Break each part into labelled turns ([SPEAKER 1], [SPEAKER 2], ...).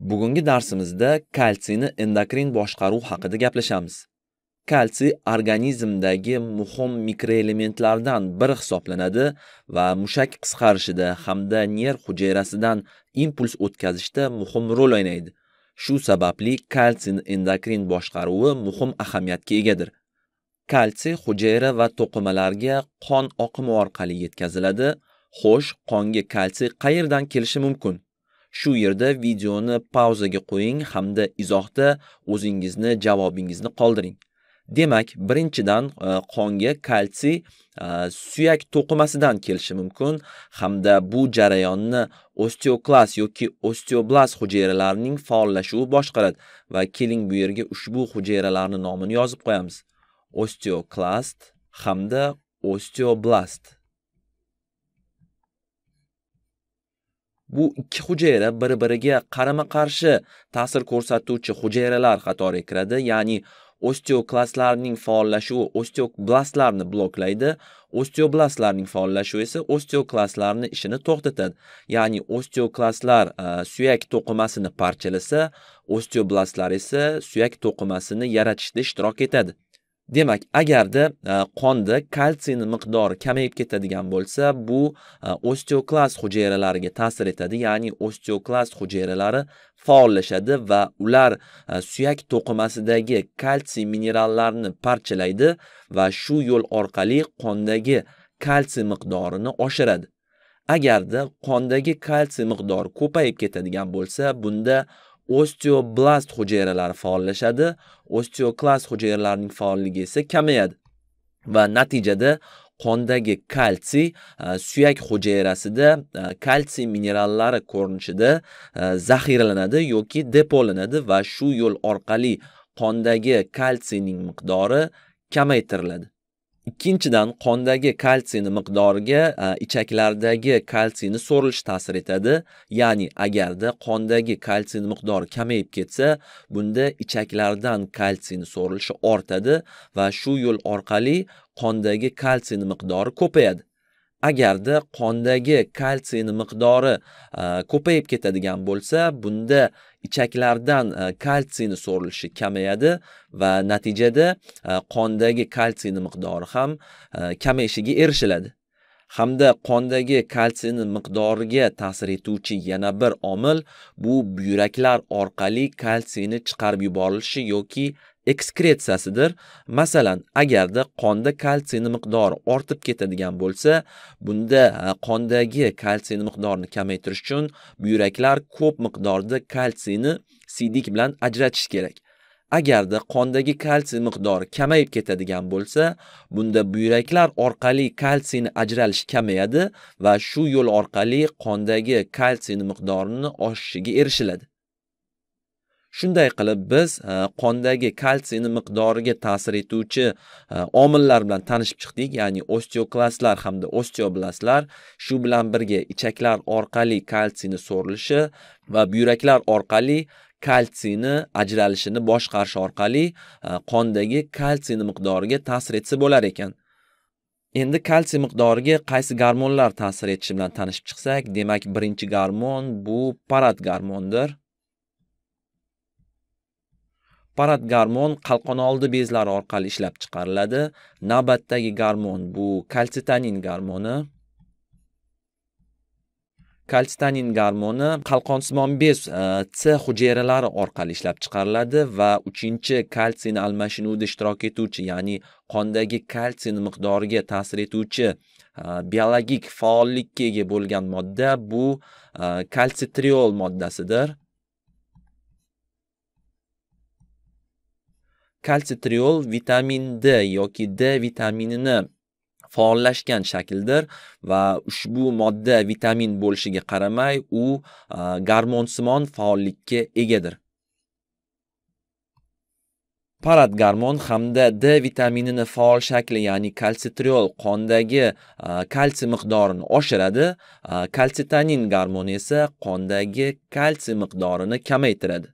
[SPEAKER 1] Bugungi darsimizda kalsiyni endokrin boshqaruv haqida gaplashamiz. Kalsiy organizmdagi muhim mikroelementlardan biri hisoblanadi va mushak qisqarishida hamda nerv hujayrasidan impuls o'tkazishda muhim rol o'ynaydi. Shu sababli kalsiy endokrin boshqaruvi muhim ahamiyatga egadir. Kalsiy hujayra va to'qimalarga qon oqimi orqali yetkaziladi. Xo'sh, qonga kalsiy qayerdan kelishi mumkin? Shu yerda videoni pauzaga qo'ying hamda izohda o'zingizni javobingizni qoldiring. Demak, birinchidan e, qonga kalsiy e, suyak to'qimasidan kelishi mumkin hamda bu jarayonni osteoklast yoki osteoblast hujayralarining faollashuvi boshqaradi va keling bu yerga ushbu hujayralarning nomini yozib qo'yamiz. Osteoklast hamda osteoblast bu ikki hujayra bir-biriga qarama-qarshi ta'sir ko'rsatuvchi hujayralar qatoriga kiradi, ya'ni osteoklastlarning faollashuvi osteoblastlarni bloklaydi, osteoblastlarning faollashuvi esa osteoklastlarning ishini to'xtatadi. Ya'ni osteoklastlar e, suyak to'qimasini parchalasa, osteoblastlar esa suyak to'qimasini yaratishda ishtirok etadi. demak agarda e, qonda kalsiyni miqdori kamayib ketadigan bo'lsa bu e, osteoklast hujayralariga ta'sir etadi ya'ni osteoklast hujayralari faollashadi va ular e, suyak to'qimasidagi kalsiy minerallarni parchalaydi va shu yo'l orqali qondagi kalsiy miqdorini oshiradi agarda qondagi kalsiy miqdori ko'payib ketadigan bo'lsa bunda osteoblast hujayralari faollashadi osteoklast hujayralarining faolligi esa kamayadi va natijada qondagi kalsiy e, suyak hujayrasida e, kalsiy minerallari ko'rinishida e, zaxiralanadi yoki depolanadi va shu yo'l orqali qondagi kalsiyning miqdori kamaytiriladi ikkinchidan qondagi kalsiyni miqdoriga e, ichaklardagi kalsiyni so'rilish ta'sir etadi ya'ni agarda qondagi kalsiyni miqdori kamayib ketsa bunda ichaklardan kalsiyni so'rilishi ortadi va shu yo'l orqali qondagi kalsiyni miqdori ko'payadi agarda qondagi kalsiyni miqdori e, ko'payib ketadigan bo'lsa bunda ichaklardan e, kalsiyni so'rilishi kamayadi va natijada e, qondagi kalsiyni miqdori ham kamayishiga erishiladi hamda qondagi kalsiyni miqdoriga ta'sir etuvchi yana bir omil bu buyraklar orqali kalsiyni chiqarib yuborilishi yoki ekskretsiyasidir. Masalan, agarda qonda kalsiyni miqdori ortib ketadigan bo'lsa, bunda qondagi kalsiyni miqdorini kamaytirish uchun buyraklar ko'p miqdorda kalsiyni siydik bilan ajratish kerak. Agarda qondagi kalsiy miqdori kamayib ketadigan bo'lsa, bunda buyraklar orqali kalsiyni ajralish kamayadi va shu yo'l orqali qondagi kalsiyni miqdorini oshishiga erishiladi. Shunday qilib biz e, qondagi kalsiyni miqdoriga ta'sir etuvchi e, omillar bilan tanishib chiqdik, ya'ni osteoklastlar hamda osteoblastlar shu bilan birga ichaklar orqali kalsiyni so'rilishi va buyraklar orqali kalsiyni ajralishini boshqarish orqali e, qondagi kalsiyni miqdoriga ta'sir etsa bo'lar ekan. Endi kalsiy miqdoriga qaysi gormonlar ta'sir etishi bilan tanishib chiqsak, demak, birinchi gormon bu parat gormondir. paratgarmon oldi bezlari orqali ishlab chiqariladi navbatdagi garmon bu kalsitanin garmoni kalsitanin garmoni qalqonsimon bez e, c hujayralari orqali ishlab chiqariladi va 3-chi kalsin almashinuvida ishtirok etuvchi ya'ni qondagi kalsin miqdoriga ta'sir etuvchi e, biologik faollikka ega bo'lgan modda bu e, kalsitriol moddasidir kalsitriol vitamin d yoki d vitaminini faollashgan shakldir va ushbu modda vitamin bo'lishiga qaramay u garmonsimon faollikka egadir parat garmon hamda d vitaminini faol shakli ya'ni kalsitriol qondagi kalsiy miqdorini oshiradi kalsitanin garmoni esa qondagi kalsiy miqdorini kamaytiradi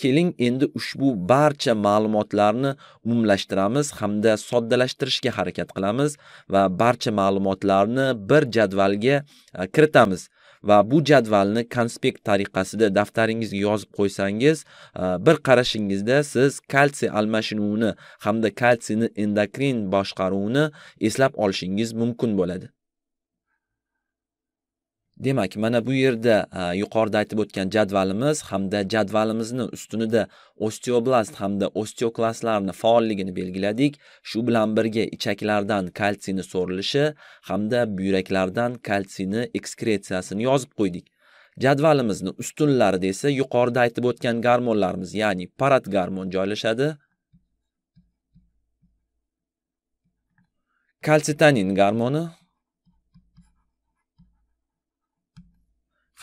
[SPEAKER 1] Keling endi ushbu barcha ma'lumotlarni umumlashtiramiz hamda soddalashtirishga harakat qilamiz va barcha ma'lumotlarni bir jadvalga e, kiritamiz. va bu jadvalni konspekt tariqasida daftaringizga yozib qo'ysangiz, e, bir qarashingizda siz kalsiy almashinuvini hamda kalsiyni endokrin boshqaruvini eslab olishingiz mumkin bo'ladi. demak mana bu yerda yuqorida aytib o'tgan jadvalimiz hamda jadvalimizni ustunida osteoblast hamda osteoklastlarni faolligini belgiladik shu bilan birga ichaklardan kalsiyni so'rilishi hamda buyraklardan kalsiyni ekskretsiyasini yozib qo'ydik jadvalimizni ustunlarida esa yuqorida aytib o'tgan garmonlarimiz ya'ni parat garmon joylashadi kalsitanin garmoni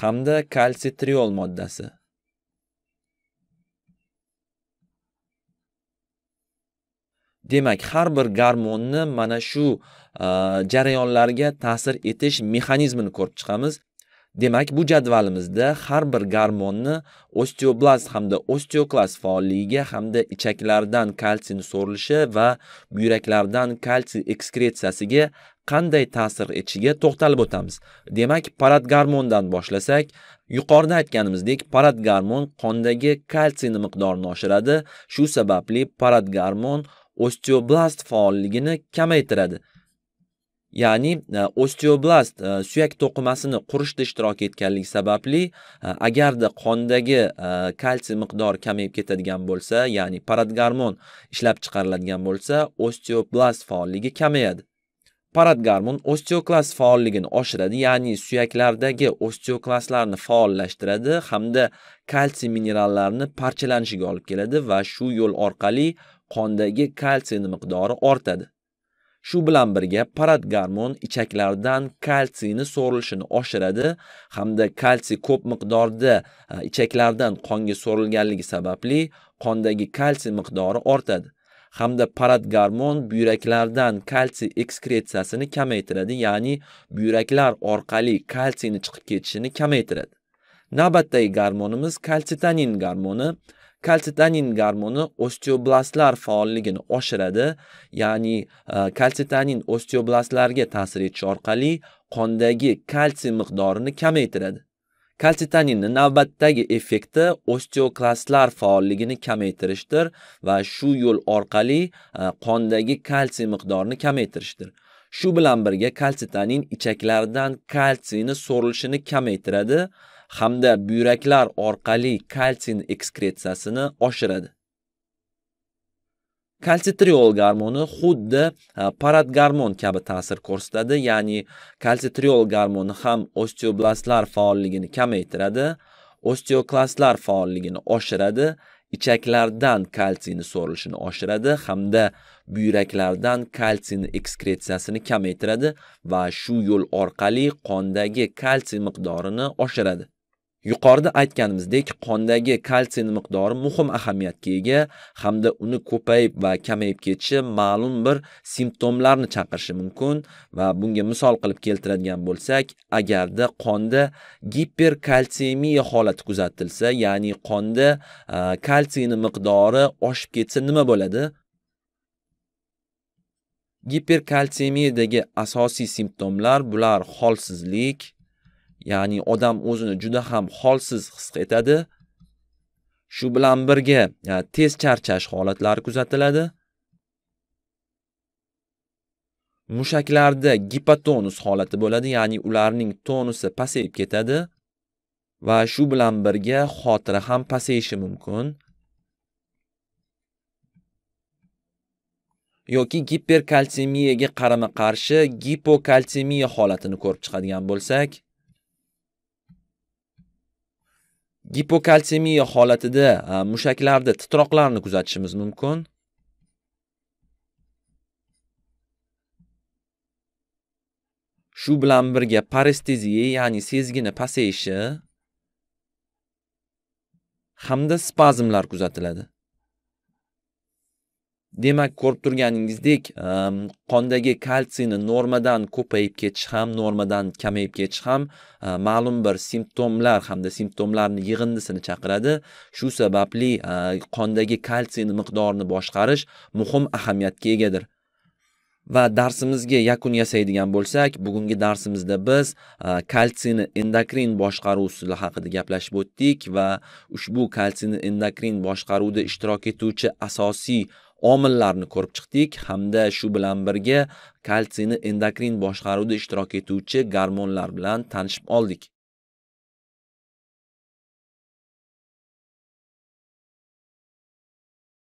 [SPEAKER 1] hamda kalsitriol moddasi. Demak, har bir garmonni mana shu jarayonlarga ta'sir etish mexanizmini ko'rib chiqamiz. demak bu jadvalimizda har bir garmonni osteoblast hamda osteoklast faolligiga hamda ichaklardan kalsiyni so'rilishi va buyraklardan kalsiy ekskretsiyasiga qanday ta'sir etishiga to'xtalib o'tamiz demak parat garmondan boshlasak yuqorida aytganimizdek parat garmon qondagi kalsiyni miqdorini oshiradi shu sababli parat garmon osteoblast faolligini kamaytiradi ya'ni e, osteoblast e, suyak to'qimasini qurishda ishtirok etganligi sababli e, agarda qondagi kalsiy miqdori kamayib ketadigan bo'lsa ya'ni garmon ishlab chiqariladigan bo'lsa osteoblast faolligi kamayadi garmon osteoklast faolligini oshiradi ya'ni suyaklardagi osteoklastlarni faollashtiradi hamda kalsiy minerallarni parchalanishiga olib keladi va shu yo'l orqali qondagi kalsiyni miqdori ortadi Shu bilan birga parat garmon ichaklardan kalsiyni so'rilishini oshiradi hamda kalsiy ko'p miqdorda e, ichaklardan qonga so'rilganligi sababli qondagi kalsiy miqdori ortadi. Hamda parat garmon buyraklardan kalsiy ekskretsiyasini kamaytiradi, ya'ni buyraklar orqali kalsiyni chiqib ketishini kamaytiradi. Navbatdagi garmonimiz kalsitonin garmoni. kalsitanin gormoni osteoblastlar faolligini oshiradi ya'ni e, kalsitanin osteoblastlarga ta'sir etishi orqali qondagi kalsiy miqdorini kamaytiradi kalsitaninni navbatdagi effekti osteoklastlar faolligini kamaytirishdir va shu yo'l orqali e, qondagi kalsiy miqdorini kamaytirishdir shu bilan birga kalsitanin ichaklardan kalsiyni so'rilishini kamaytiradi hamda buyraklar orqali kalsin ekskretsiyasini oshiradi. Kalsitriol gormoni xuddi parat gormon kabi ta'sir ko'rsatadi, ya'ni kalsitriol gormoni ham osteoblastlar faolligini kamaytiradi, osteoklastlar faolligini oshiradi, ichaklardan kalsiyni so'rilishini oshiradi hamda buyraklardan kalsiyni ekskretsiyasini kamaytiradi va shu yo'l orqali qondagi kalsiy miqdorini oshiradi. Yuqorida aytganimizdek, qondagi kalsiy miqdori muhim ahamiyatga ega hamda uni ko'payib va kamayib ketishi ma'lum bir simptomlarni chaqirishi mumkin va bunga misol qilib keltiradigan bo'lsak, agarda qonda giperkalsemiya holati kuzatilsa, ya'ni qonda kalsiyni miqdori oshib ketsa nima bo'ladi? Giperkalsemiyadagi asosiy simptomlar bular holsizlik, ya'ni odam o'zini juda ham holsiz his etadi shu bilan birga tez charchash holatlari kuzatiladi mushaklarda gipotonus holati bo'ladi ya'ni ularning tonusi pasayib ketadi va shu bilan birga xotira ham pasayishi mumkin yoki giperkalsemiyaga qarama qarshi gipokalsemiya holatini ko'rib chiqadigan bo'lsak gipokalsemiya holatida mushaklarda titroqlarni kuzatishimiz mumkin shu bilan birga paresteziya ya'ni sezgini pasayishi hamda spazmlar kuzatiladi Demak, ko'rib turganingizdek, ehm, qondagi kalsiyni normadan ko'payib ketishi ham, normadan kamayib ketishi ham eh, ma'lum bir simptomlar hamda simptomlarning yig'indisini chaqiradi. Shu sababli eh, qondagi kalsiyni miqdorini boshqarish muhim ahamiyatga egadir. va darsimizga yakun yasaydigan bo'lsak, bugungi darsimizda biz eh, kalsiyni endokrin boshqaruv usuli haqida gaplashib o'tdik va ushbu kalsiyni endokrin boshqaruvda ishtirok etuvchi asosiy omillarni ko'rib chiqdik hamda shu bilan birga kalsiyni endokrin boshqaruvida ishtirok etuvchi gormonlar bilan tanishib oldik